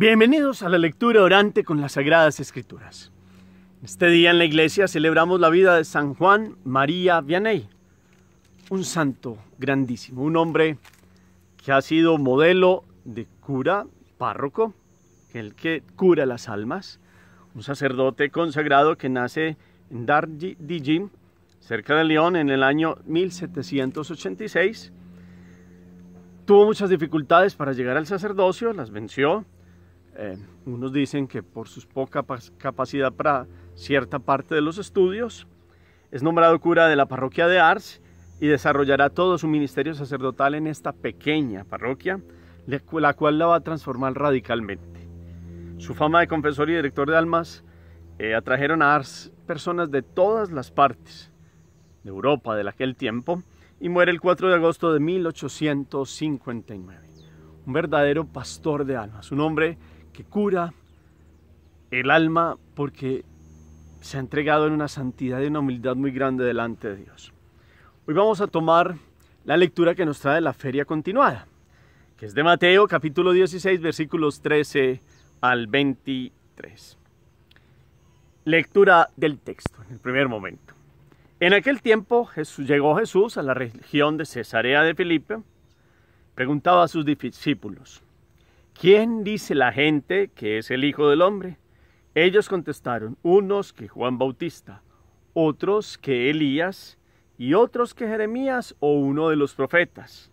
Bienvenidos a la lectura orante con las Sagradas Escrituras. Este día en la iglesia celebramos la vida de San Juan María Vianney, un santo grandísimo, un hombre que ha sido modelo de cura, párroco, el que cura las almas, un sacerdote consagrado que nace en Darjeeling, cerca de León, en el año 1786. Tuvo muchas dificultades para llegar al sacerdocio, las venció, eh, unos dicen que por su poca capacidad para cierta parte de los estudios, es nombrado cura de la parroquia de Ars y desarrollará todo su ministerio sacerdotal en esta pequeña parroquia, la cual la va a transformar radicalmente. Su fama de confesor y director de almas eh, atrajeron a Ars personas de todas las partes de Europa de aquel tiempo y muere el 4 de agosto de 1859. Un verdadero pastor de almas, un hombre cura el alma porque se ha entregado en una santidad y una humildad muy grande delante de Dios. Hoy vamos a tomar la lectura que nos trae la feria continuada, que es de Mateo capítulo 16 versículos 13 al 23. Lectura del texto en el primer momento. En aquel tiempo llegó Jesús a la región de Cesarea de Filipe, preguntaba a sus discípulos, ¿Quién dice la gente que es el Hijo del Hombre? Ellos contestaron, unos que Juan Bautista, otros que Elías, y otros que Jeremías o uno de los profetas.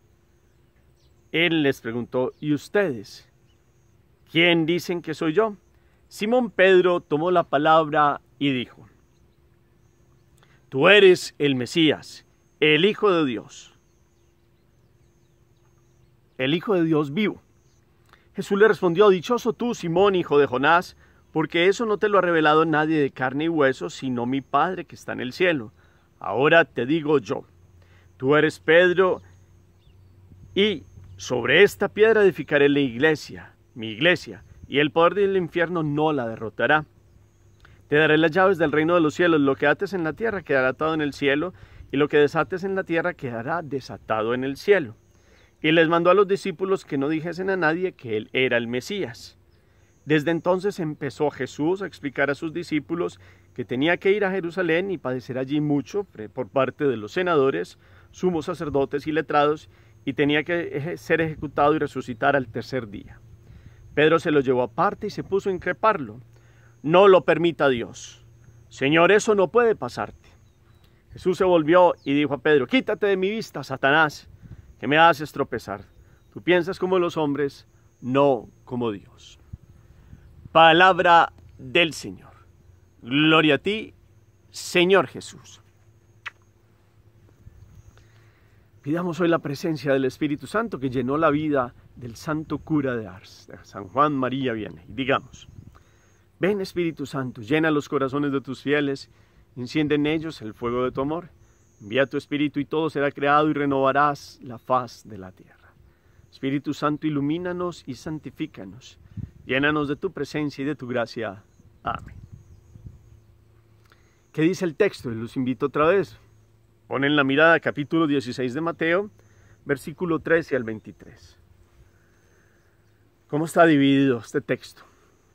Él les preguntó, ¿y ustedes? ¿Quién dicen que soy yo? Simón Pedro tomó la palabra y dijo, Tú eres el Mesías, el Hijo de Dios, el Hijo de Dios vivo. Jesús le respondió, Dichoso tú, Simón, hijo de Jonás, porque eso no te lo ha revelado nadie de carne y hueso, sino mi Padre que está en el cielo. Ahora te digo yo, tú eres Pedro, y sobre esta piedra edificaré la iglesia, mi iglesia, y el poder del infierno no la derrotará. Te daré las llaves del reino de los cielos, lo que ates en la tierra quedará atado en el cielo, y lo que desates en la tierra quedará desatado en el cielo. Y les mandó a los discípulos que no dijesen a nadie que él era el Mesías. Desde entonces empezó Jesús a explicar a sus discípulos que tenía que ir a Jerusalén y padecer allí mucho por parte de los senadores, sumos sacerdotes y letrados, y tenía que ser ejecutado y resucitar al tercer día. Pedro se lo llevó aparte y se puso a increparlo. No lo permita Dios. Señor, eso no puede pasarte. Jesús se volvió y dijo a Pedro, quítate de mi vista, Satanás que me haces tropezar. Tú piensas como los hombres, no como Dios. Palabra del Señor. Gloria a ti, Señor Jesús. Pidamos hoy la presencia del Espíritu Santo que llenó la vida del santo cura de Ars, San Juan María Viene. Y digamos, ven Espíritu Santo, llena los corazones de tus fieles, enciende en ellos el fuego de tu amor Envía tu Espíritu y todo será creado y renovarás la faz de la tierra. Espíritu Santo, ilumínanos y santifícanos. Llénanos de tu presencia y de tu gracia. Amén. ¿Qué dice el texto? Los invito otra vez. Ponen la mirada capítulo 16 de Mateo, versículo 13 al 23. ¿Cómo está dividido este texto?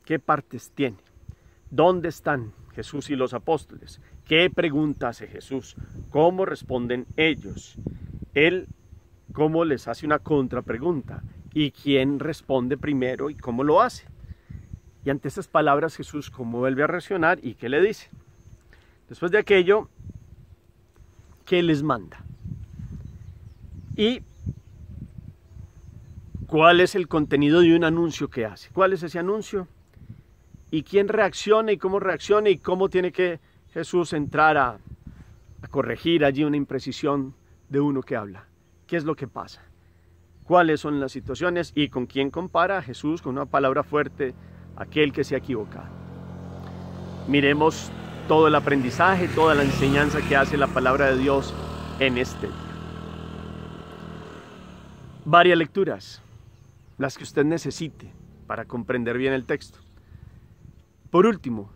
¿Qué partes tiene? ¿Dónde están? Jesús y los apóstoles. ¿Qué pregunta hace Jesús? ¿Cómo responden ellos? Él, ¿cómo les hace una contrapregunta? ¿Y quién responde primero y cómo lo hace? Y ante estas palabras Jesús, ¿cómo vuelve a reaccionar y qué le dice? Después de aquello, ¿qué les manda? Y ¿Cuál es el contenido de un anuncio que hace? ¿Cuál es ese anuncio? y quién reacciona y cómo reacciona y cómo tiene que Jesús entrar a, corregir allí una imprecisión de uno que habla. ¿Qué es lo que pasa? ¿Cuáles son las situaciones y con quién compara Jesús con una palabra fuerte aquel que se equivoca? Miremos todo el aprendizaje, toda la enseñanza que hace la palabra de Dios en este Varias lecturas, las que usted necesite para comprender bien el texto. Por último,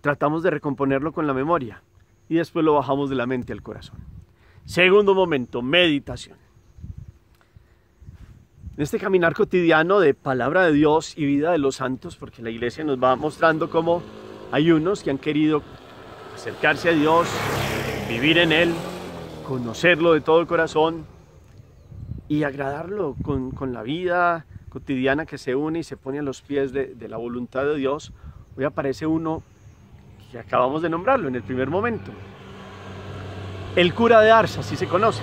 tratamos de recomponerlo con la memoria y después lo bajamos de la mente al corazón. Segundo momento, meditación. En este caminar cotidiano de palabra de Dios y vida de los santos, porque la iglesia nos va mostrando cómo hay unos que han querido acercarse a Dios, vivir en Él, conocerlo de todo el corazón y agradarlo con, la vida cotidiana que se une y se pone a los pies de, de la voluntad de Dios, Hoy aparece uno que acabamos de nombrarlo en el primer momento. El cura de Arsa, así se conoce.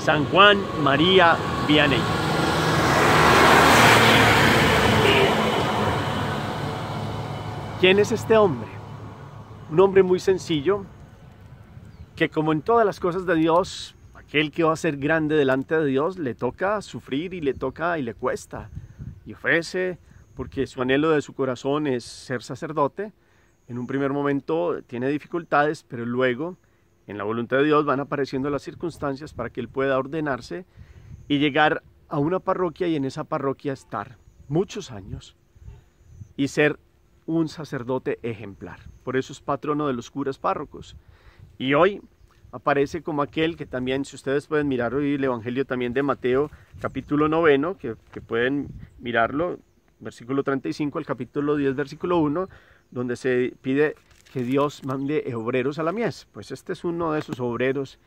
San Juan María Vianey. ¿Quién es este hombre? Un hombre muy sencillo que como en todas las cosas de Dios, aquel que va a ser grande delante de Dios le toca sufrir y le toca y le cuesta. Y ofrece porque su anhelo de su corazón es ser sacerdote. En un primer momento tiene dificultades, pero luego, en la voluntad de Dios, van apareciendo las circunstancias para que él pueda ordenarse y llegar a una parroquia y en esa parroquia estar muchos años y ser un sacerdote ejemplar. Por eso es patrono de los curas párrocos. Y hoy aparece como aquel que también, si ustedes pueden mirar hoy el Evangelio también de Mateo, capítulo noveno, que, que pueden mirarlo, versículo 35 el capítulo 10, versículo 1, donde se pide que Dios mande obreros a la mies. Pues este es uno de esos obreros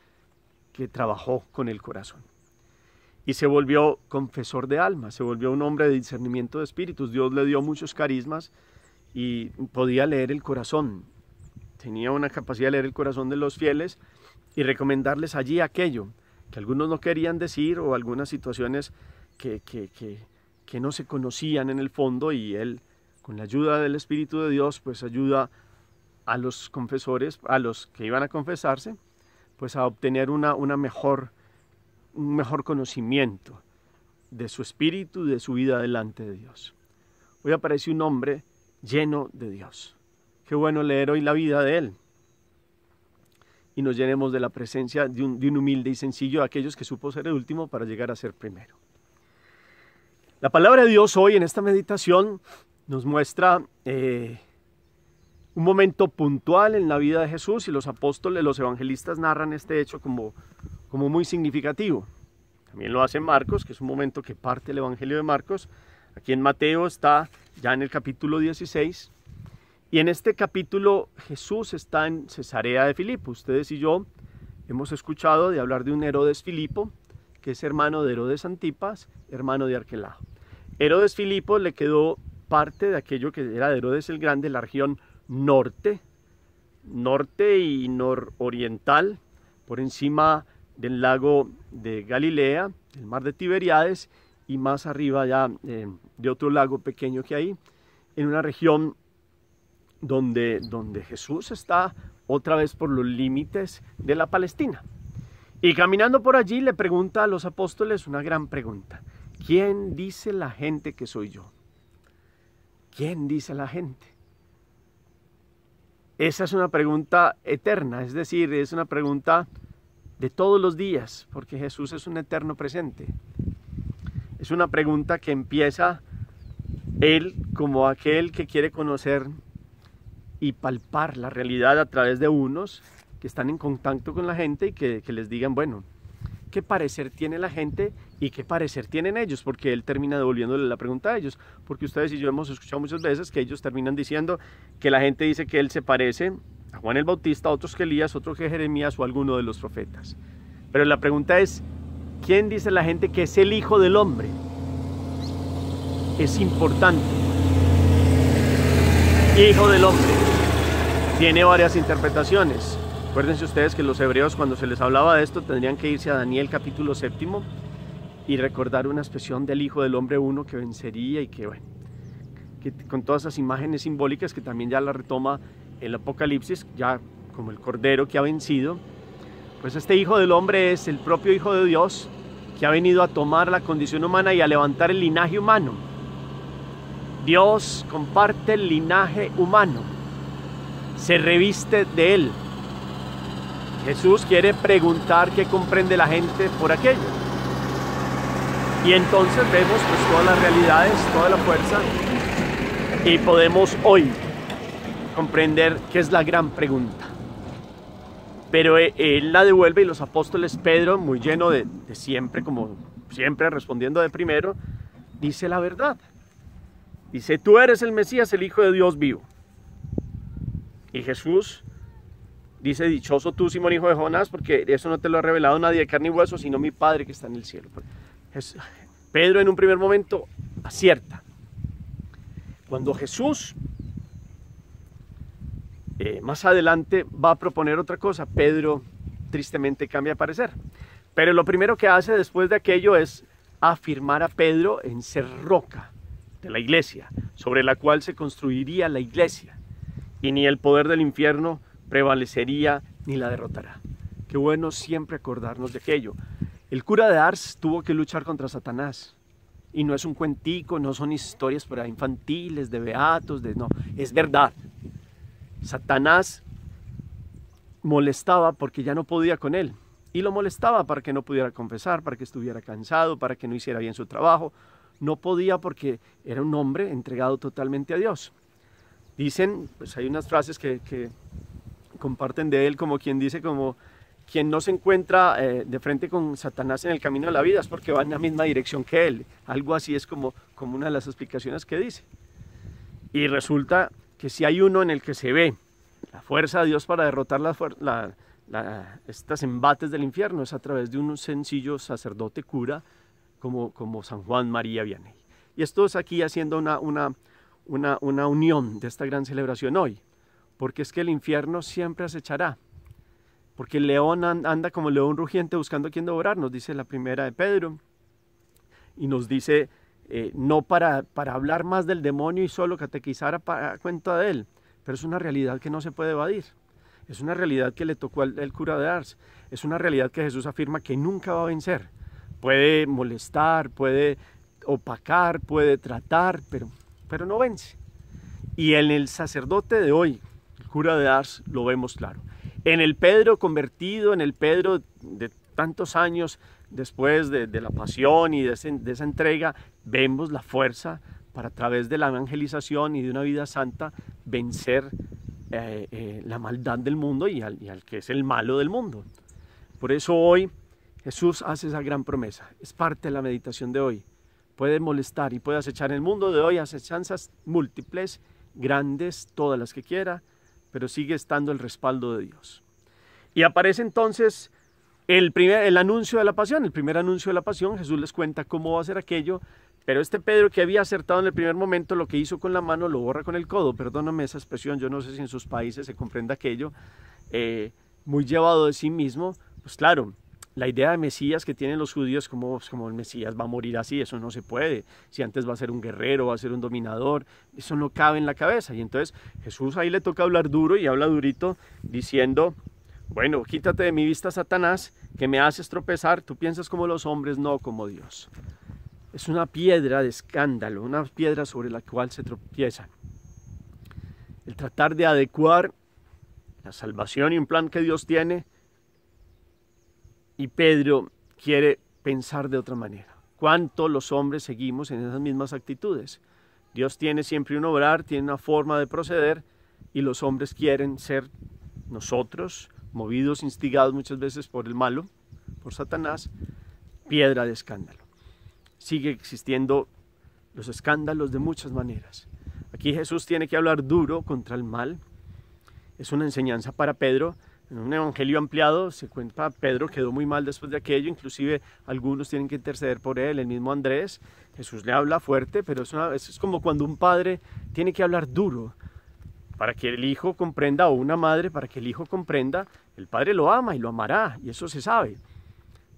que trabajó con el corazón. Y se volvió confesor de almas, se volvió un hombre de discernimiento de espíritus. Dios le dio muchos carismas y podía leer el corazón. Tenía una capacidad de leer el corazón de los fieles y recomendarles allí aquello que algunos no querían decir o algunas situaciones que, que, que que no se conocían en el fondo y él, con la ayuda del Espíritu de Dios, pues ayuda a los confesores, a los que iban a confesarse, pues a obtener una, una mejor, un mejor conocimiento de su espíritu y de su vida delante de Dios. Hoy aparece un hombre lleno de Dios. Qué bueno leer hoy la vida de él. Y nos llenemos de la presencia de un, humilde y sencillo, aquellos que supo ser el último para llegar a ser primero. La palabra de Dios hoy en esta meditación nos muestra eh, un momento puntual en la vida de Jesús y los apóstoles, los evangelistas narran este hecho como, como muy significativo. También lo hace Marcos, que es un momento que parte el Evangelio de Marcos. Aquí en Mateo está ya en el capítulo 16. Y en este capítulo Jesús está en Cesarea de Filipo. Ustedes y yo hemos escuchado de hablar de un Herodes Filipo, que es hermano de Herodes Antipas, hermano de Arquelao. Herodes Filipo le quedó parte de aquello que era de Herodes el Grande, la región norte, norte y nororiental, por encima del lago de Galilea, el mar de Tiberiades, y más arriba ya eh, de otro lago pequeño que hay, en una región donde, donde Jesús está otra vez por los límites de la Palestina. Y caminando por allí le pregunta a los apóstoles una gran pregunta. ¿Quién dice la gente que soy yo? ¿Quién dice la gente? Esa es una pregunta eterna, es decir, es una pregunta de todos los días, porque Jesús es un eterno presente. Es una pregunta que empieza Él como aquel que quiere conocer y palpar la realidad a través de unos están en contacto con la gente y que, les digan, bueno, qué parecer tiene la gente y qué parecer tienen ellos, porque él termina devolviéndole la pregunta a ellos, porque ustedes y yo hemos escuchado muchas veces que ellos terminan diciendo que la gente dice que él se parece a Juan el Bautista, a otros que Elías, otros que Jeremías o alguno de los profetas. Pero la pregunta es, ¿quién dice la gente que es el Hijo del Hombre? Es importante. Hijo del Hombre. Tiene varias interpretaciones. Acuérdense ustedes que los hebreos cuando se les hablaba de esto tendrían que irse a Daniel capítulo séptimo y recordar una expresión del Hijo del Hombre uno que vencería y que, bueno, que con todas esas imágenes simbólicas que también ya la retoma el Apocalipsis, ya como el Cordero que ha vencido, pues este Hijo del Hombre es el propio Hijo de Dios que ha venido a tomar la condición humana y a levantar el linaje humano. Dios comparte el linaje humano, se reviste de él. Jesús quiere preguntar qué comprende la gente por aquello. Y entonces vemos pues todas las realidades, toda la fuerza y podemos hoy comprender qué es la gran pregunta. Pero eh, él la devuelve y los apóstoles Pedro, muy lleno de, de siempre, como siempre respondiendo de primero, dice la verdad. Dice, tú eres el Mesías, el Hijo de Dios vivo. Y Jesús Dice, dichoso tú, Simón, hijo de Jonás, porque eso no te lo ha revelado nadie de carne y hueso, sino mi Padre que está en el cielo. Pedro en un primer momento acierta. Cuando Jesús eh, más adelante va a proponer otra cosa, Pedro tristemente cambia de parecer. Pero lo primero que hace después de aquello es afirmar a Pedro en ser roca de la iglesia, sobre la cual se construiría la iglesia. Y ni el poder del infierno prevalecería ni la derrotará. Qué bueno siempre acordarnos de aquello. El cura de Ars tuvo que luchar contra Satanás. Y no es un cuentico, no son historias para infantiles, de beatos, de no, es verdad. Satanás molestaba porque ya no podía con él. Y lo molestaba para que no pudiera confesar, para que estuviera cansado, para que no hiciera bien su trabajo. No podía porque era un hombre entregado totalmente a Dios. Dicen, pues hay unas frases que, que comparten de él, como quien dice, como quien no se encuentra eh, de frente con Satanás en el camino de la vida es porque va en la misma dirección que él. Algo así es como, como una de las explicaciones que dice. Y resulta que si hay uno en el que se ve la fuerza de Dios para derrotar la, la, estos embates del infierno, es a través de un sencillo sacerdote cura como, como San Juan María Vianney. Y esto es aquí haciendo una, una, una, una unión de esta gran celebración hoy porque es que el infierno siempre acechará, porque el león anda como el león rugiente buscando a quien devorar. nos dice la primera de Pedro, y nos dice, eh, no para, para hablar más del demonio y solo catequizar a, cuenta de él, pero es una realidad que no se puede evadir. Es una realidad que le tocó al cura de Ars. Es una realidad que Jesús afirma que nunca va a vencer. Puede molestar, puede opacar, puede tratar, pero, pero no vence. Y en el sacerdote de hoy, el cura de Ars lo vemos claro. En el Pedro convertido, en el Pedro de tantos años después de, la pasión y de, esa entrega, vemos la fuerza para a través de la evangelización y de una vida santa vencer eh, eh, la maldad del mundo y al, que es el malo del mundo. Por eso hoy Jesús hace esa gran promesa. Es parte de la meditación de hoy. Puede molestar y puede acechar en el mundo de hoy acechanzas múltiples, grandes, todas las que quiera, pero sigue estando el respaldo de Dios. Y aparece entonces el, primer, el anuncio de la pasión, el primer anuncio de la pasión, Jesús les cuenta cómo va a ser aquello, pero este Pedro que había acertado en el primer momento lo que hizo con la mano lo borra con el codo, perdóname esa expresión, yo no sé si en sus países se comprende aquello, eh, muy llevado de sí mismo, pues claro, la idea de Mesías que tienen los judíos, como, pues, como el Mesías va a morir así, eso no se puede. Si antes va a ser un guerrero, va a ser un dominador, eso no cabe en la cabeza. Y entonces Jesús ahí le toca hablar duro y habla durito diciendo, bueno, quítate de mi vista, Satanás, que me haces tropezar, tú piensas como los hombres, no como Dios. Es una piedra de escándalo, una piedra sobre la cual se tropiezan. El tratar de adecuar la salvación y un plan que Dios tiene y Pedro quiere pensar de otra manera. ¿Cuánto los hombres seguimos en esas mismas actitudes? Dios tiene siempre un obrar, tiene una forma de proceder y los hombres quieren ser nosotros, movidos, instigados muchas veces por el malo, por Satanás, piedra de escándalo. Sigue existiendo los escándalos de muchas maneras. Aquí Jesús tiene que hablar duro contra el mal. Es una enseñanza para Pedro, en un evangelio ampliado se cuenta, Pedro quedó muy mal después de aquello, inclusive algunos tienen que interceder por él, el mismo Andrés, Jesús le habla fuerte, pero es, una, es como cuando un padre tiene que hablar duro para que el hijo comprenda, o una madre para que el hijo comprenda, el padre lo ama y lo amará, y eso se sabe.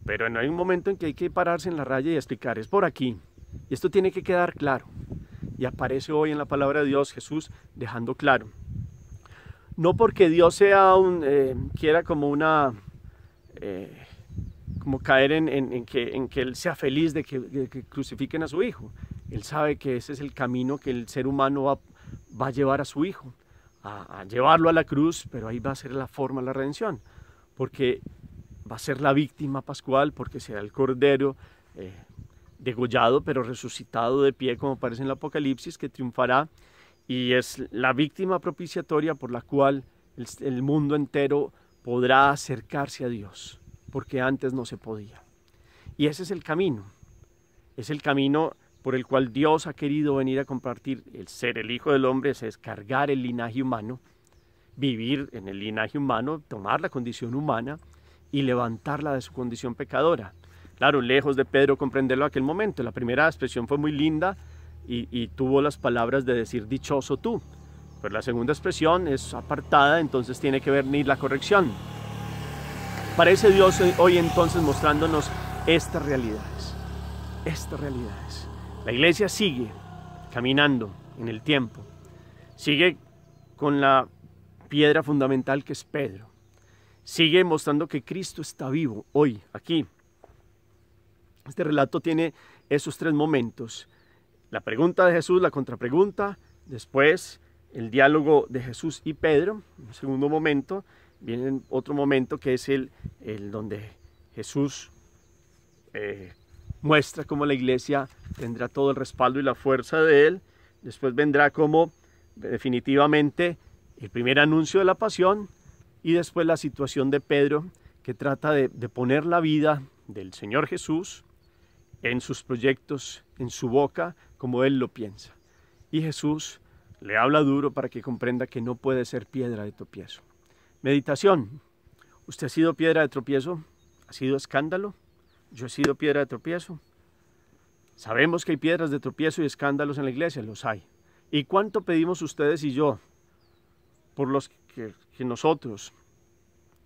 Pero no hay un momento en que hay que pararse en la raya y explicar, es por aquí, y esto tiene que quedar claro. Y aparece hoy en la palabra de Dios Jesús dejando claro, no porque Dios sea un, eh, quiera como una, eh, como caer en, en, que, Él sea feliz de que, crucifiquen a su hijo. Él sabe que ese es el camino que el ser humano va, va a llevar a su hijo, a, llevarlo a la cruz, pero ahí va a ser la forma, la redención, porque va a ser la víctima pascual, porque será el cordero. Eh, degollado pero resucitado de pie como aparece en el Apocalipsis, que triunfará y es la víctima propiciatoria por la cual el, mundo entero podrá acercarse a Dios, porque antes no se podía. Y ese es el camino, es el camino por el cual Dios ha querido venir a compartir el ser el Hijo del Hombre, es descargar el linaje humano, vivir en el linaje humano, tomar la condición humana y levantarla de su condición pecadora. Claro, lejos de Pedro comprenderlo aquel momento. La primera expresión fue muy linda, y, tuvo las palabras de decir dichoso tú. Pero la segunda expresión es apartada, entonces tiene que ver ni la corrección. Parece Dios hoy entonces mostrándonos estas realidades, estas realidades. La iglesia sigue caminando en el tiempo, sigue con la piedra fundamental que es Pedro, sigue mostrando que Cristo está vivo hoy, aquí. Este relato tiene esos tres momentos la pregunta de Jesús, la contrapregunta, después el diálogo de Jesús y Pedro, un segundo momento, viene otro momento que es el, el donde Jesús eh, muestra cómo la iglesia tendrá todo el respaldo y la fuerza de él, después vendrá como definitivamente el primer anuncio de la pasión y después la situación de Pedro que trata de, de poner la vida del Señor Jesús en sus proyectos, en su boca, como Él lo piensa. Y Jesús le habla duro para que comprenda que no puede ser piedra de tropiezo. Meditación. ¿Usted ha sido piedra de tropiezo? ¿Ha sido escándalo? Yo he sido piedra de tropiezo. Sabemos que hay piedras de tropiezo y escándalos en la iglesia, los hay. ¿Y cuánto pedimos ustedes y yo por los que, nosotros,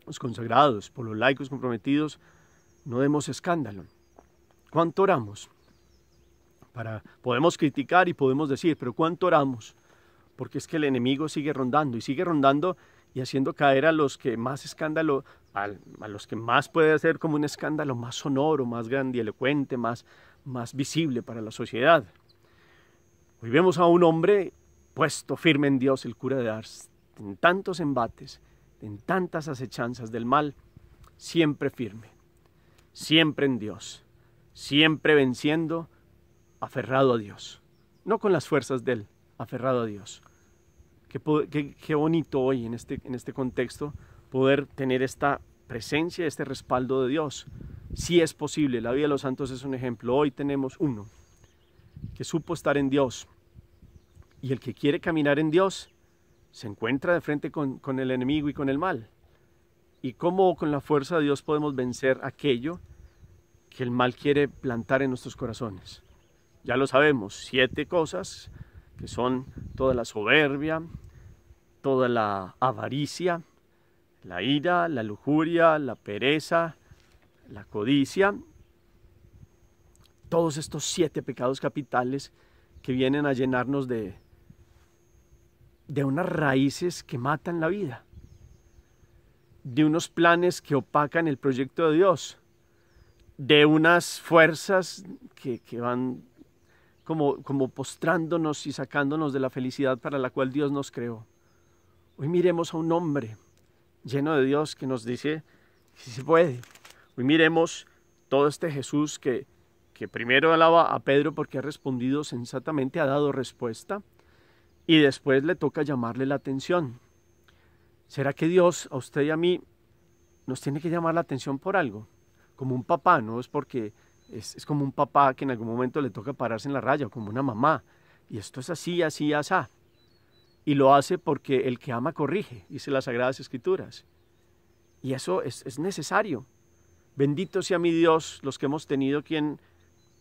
los consagrados, por los laicos comprometidos, no demos escándalo? ¿Cuánto oramos? Para, podemos criticar y podemos decir, pero ¿cuánto oramos? Porque es que el enemigo sigue rondando y sigue rondando y haciendo caer a los que más escándalo, a, los que más puede hacer como un escándalo más sonoro, más grandilocuente, más, más visible para la sociedad. Hoy vemos a un hombre puesto firme en Dios, el cura de Ars, en tantos embates, en tantas acechanzas del mal, siempre firme, siempre en Dios siempre venciendo, aferrado a Dios. No con las fuerzas de Él, aferrado a Dios. Qué, qué, bonito hoy en este, en este contexto poder tener esta presencia, este respaldo de Dios. Si sí es posible, la vida de los santos es un ejemplo. Hoy tenemos uno que supo estar en Dios. Y el que quiere caminar en Dios se encuentra de frente con, con el enemigo y con el mal. ¿Y cómo con la fuerza de Dios podemos vencer aquello que el mal quiere plantar en nuestros corazones. Ya lo sabemos, siete cosas que son toda la soberbia, toda la avaricia, la ira, la lujuria, la pereza, la codicia, todos estos siete pecados capitales que vienen a llenarnos de, de unas raíces que matan la vida, de unos planes que opacan el proyecto de Dios, de unas fuerzas que, van como, como postrándonos y sacándonos de la felicidad para la cual Dios nos creó. Hoy miremos a un hombre lleno de Dios que nos dice si se puede. Hoy miremos todo este Jesús que, que primero alaba a Pedro porque ha respondido sensatamente, ha dado respuesta, y después le toca llamarle la atención. ¿Será que Dios a usted y a mí nos tiene que llamar la atención por algo? como un papá, no es porque es, como un papá que en algún momento le toca pararse en la raya, o como una mamá. Y esto es así, así, así. Y lo hace porque el que ama corrige, dice las Sagradas Escrituras. Y eso es, necesario. Bendito sea mi Dios, los que hemos tenido quien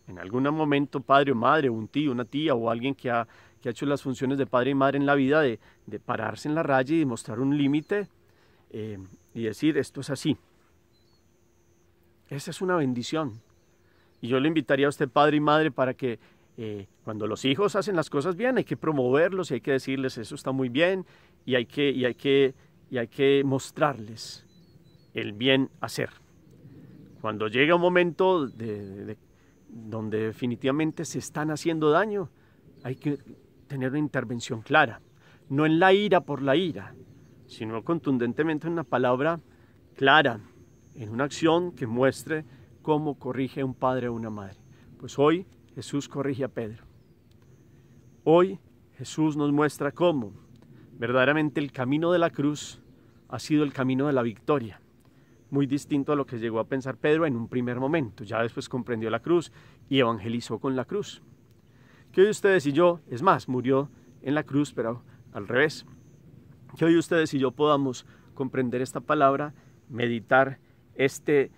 en algún momento, padre o madre, un tío, una tía o alguien que ha, ha hecho las funciones de padre y madre en la vida, de, pararse en la raya y mostrar un límite eh, y decir, esto es así, esa es una bendición. Y yo le invitaría a usted, padre y madre, para que eh, cuando los hijos hacen las cosas bien, hay que promoverlos y hay que decirles eso está muy bien y hay que, y hay que, y hay que mostrarles el bien hacer. Cuando llega un momento de, donde definitivamente se están haciendo daño, hay que tener una intervención clara. No en la ira por la ira, sino contundentemente en una palabra clara, en una acción que muestre cómo corrige un padre a una madre. Pues hoy Jesús corrige a Pedro. Hoy Jesús nos muestra cómo verdaderamente el camino de la cruz ha sido el camino de la victoria. Muy distinto a lo que llegó a pensar Pedro en un primer momento. Ya después comprendió la cruz y evangelizó con la cruz. Que hoy ustedes y yo, es más, murió en la cruz, pero al revés. Que hoy ustedes y yo podamos comprender esta palabra, meditar este,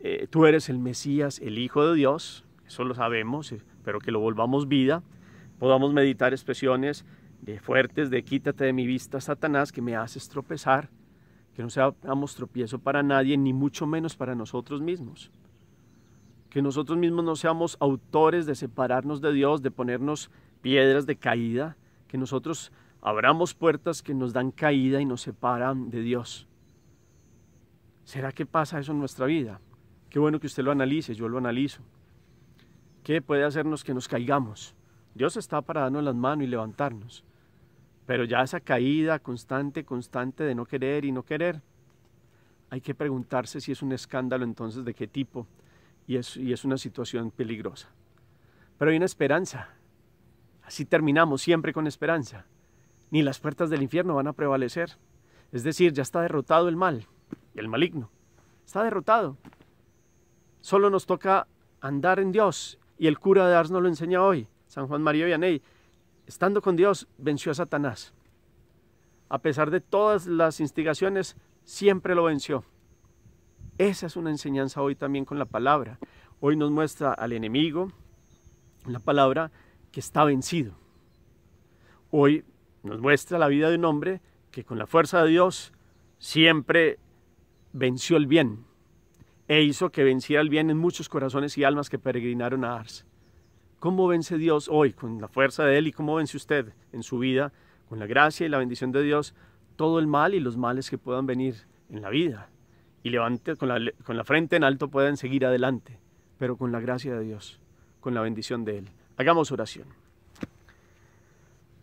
eh, tú eres el Mesías, el Hijo de Dios, eso lo sabemos, pero que lo volvamos vida, podamos meditar expresiones de fuertes, de quítate de mi vista, Satanás, que me haces tropezar, que no seamos tropiezo para nadie, ni mucho menos para nosotros mismos. Que nosotros mismos no seamos autores de separarnos de Dios, de ponernos piedras de caída, que nosotros abramos puertas que nos dan caída y nos separan de Dios. ¿Será que pasa eso en nuestra vida? Qué bueno que usted lo analice, yo lo analizo. ¿Qué puede hacernos que nos caigamos? Dios está para darnos las manos y levantarnos. Pero ya esa caída constante, constante de no querer y no querer, hay que preguntarse si es un escándalo entonces de qué tipo y es, y es una situación peligrosa. Pero hay una esperanza. Así terminamos siempre con esperanza. Ni las puertas del infierno van a prevalecer. Es decir, ya está derrotado el mal el maligno. Está derrotado. Solo nos toca andar en Dios y el cura de Ars nos lo enseña hoy, San Juan María Vianney. Estando con Dios, venció a Satanás. A pesar de todas las instigaciones, siempre lo venció. Esa es una enseñanza hoy también con la palabra. Hoy nos muestra al enemigo, la palabra, que está vencido. Hoy nos muestra la vida de un hombre que con la fuerza de Dios siempre venció el bien e hizo que venciera el bien en muchos corazones y almas que peregrinaron a Ars. ¿Cómo vence Dios hoy con la fuerza de Él y cómo vence usted en su vida con la gracia y la bendición de Dios todo el mal y los males que puedan venir en la vida? Y levante con la, frente en alto pueden seguir adelante, pero con la gracia de Dios, con la bendición de Él. Hagamos oración.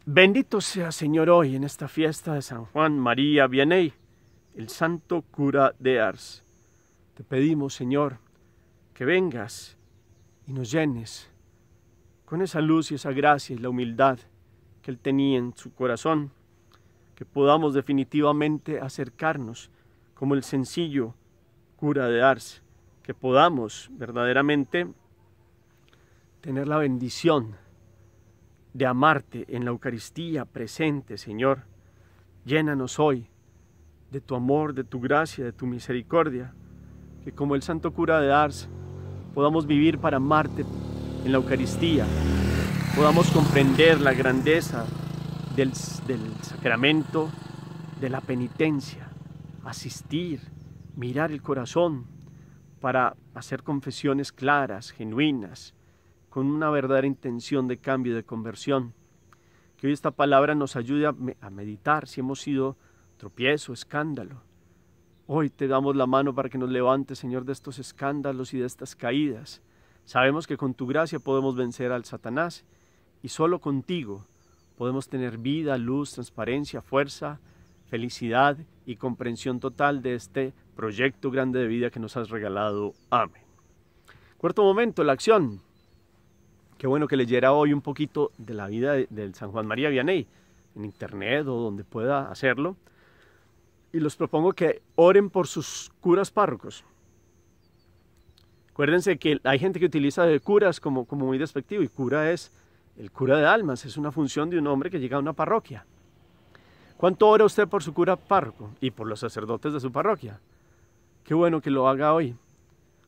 Bendito sea Señor hoy en esta fiesta de San Juan María Vianney el santo cura de Ars. Te pedimos, Señor, que vengas y nos llenes con esa luz y esa gracia y la humildad que él tenía en su corazón, que podamos definitivamente acercarnos como el sencillo cura de Ars, que podamos verdaderamente tener la bendición de amarte en la Eucaristía presente, Señor. Llénanos hoy de tu amor, de tu gracia, de tu misericordia, que como el santo cura de Ars podamos vivir para amarte en la Eucaristía, podamos comprender la grandeza del, del sacramento de la penitencia, asistir, mirar el corazón para hacer confesiones claras, genuinas, con una verdadera intención de cambio, de conversión. Que hoy esta palabra nos ayude a meditar si hemos sido tropiezo, escándalo. Hoy te damos la mano para que nos levantes, Señor, de estos escándalos y de estas caídas. Sabemos que con tu gracia podemos vencer al Satanás y solo contigo podemos tener vida, luz, transparencia, fuerza, felicidad y comprensión total de este proyecto grande de vida que nos has regalado. Amén. Cuarto momento, la acción. Qué bueno que leyera hoy un poquito de la vida del San Juan María Vianney en internet o donde pueda hacerlo y los propongo que oren por sus curas párrocos. Acuérdense que hay gente que utiliza de curas como, como muy despectivo y cura es el cura de almas, es una función de un hombre que llega a una parroquia. ¿Cuánto ora usted por su cura párroco y por los sacerdotes de su parroquia? Qué bueno que lo haga hoy,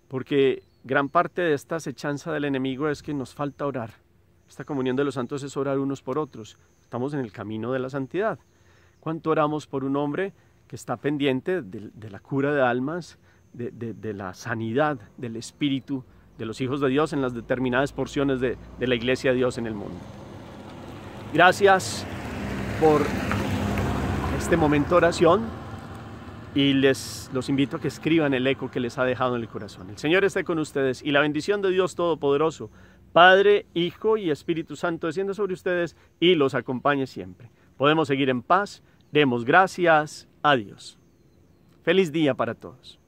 porque gran parte de esta acechanza del enemigo es que nos falta orar. Esta comunión de los santos es orar unos por otros. Estamos en el camino de la santidad. ¿Cuánto oramos por un hombre que está pendiente de, la cura de almas, de, la sanidad del espíritu de los hijos de Dios en las determinadas porciones de, la iglesia de Dios en el mundo. Gracias por este momento de oración y les los invito a que escriban el eco que les ha dejado en el corazón. El Señor esté con ustedes y la bendición de Dios Todopoderoso, Padre, Hijo y Espíritu Santo descienda sobre ustedes y los acompañe siempre. Podemos seguir en paz. Demos gracias Adiós. Feliz día para todos.